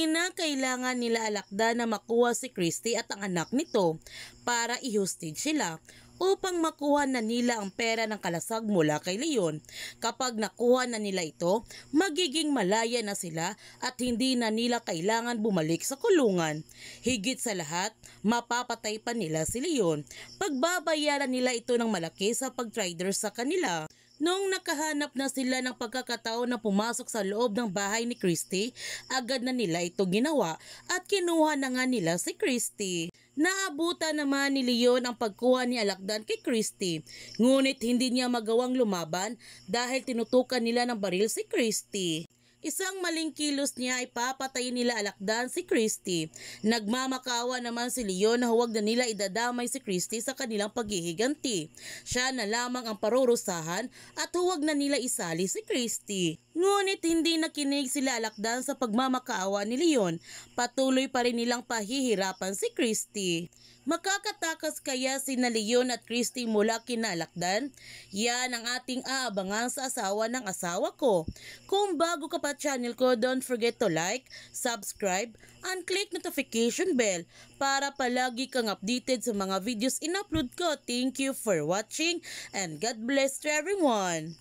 kinakailangan nila alakda na makuha si Christy at ang anak nito para i-hostage sila upang makuha na nila ang pera ng kalasag mula kay Leon. Kapag nakuha na nila ito, magiging malaya na sila at hindi na nila kailangan bumalik sa kulungan. Higit sa lahat, mapapatay pa nila si Leon. Pagbabayaran nila ito ng malaki sa pagtrider sa kanila. Noong nakahanap na sila ng pagkakataon na pumasok sa loob ng bahay ni Christie, agad na nila ito ginawa at kinuha na nga nila si Christie. Naabutan naman ni Leon ang pagkuha ni Alakdan kay Christie, ngunit hindi niya magawang lumaban dahil tinutukan nila ng baril si Christie. Isang maling kilos niya ay papatay nila alakdan si Christie. Nagmamakawa naman si Leon na huwag na nila idadamay si Christie sa kanilang paghihiganti. Siya na lamang ang parurusahan at huwag na nila isali si Christie. Ngunit hindi nakinig sila alakdan sa pagmamakaawa ni Leon. Patuloy pa rin nilang pahihirapan si Christie. Makakatakas kaya si Leon at Christy mula kinalakdan? Yan ang ating aabangan sa asawa ng asawa ko. Kung bago ka pa channel ko, don't forget to like, subscribe, and click notification bell para palagi kang updated sa mga videos in-upload ko. Thank you for watching and God bless to everyone!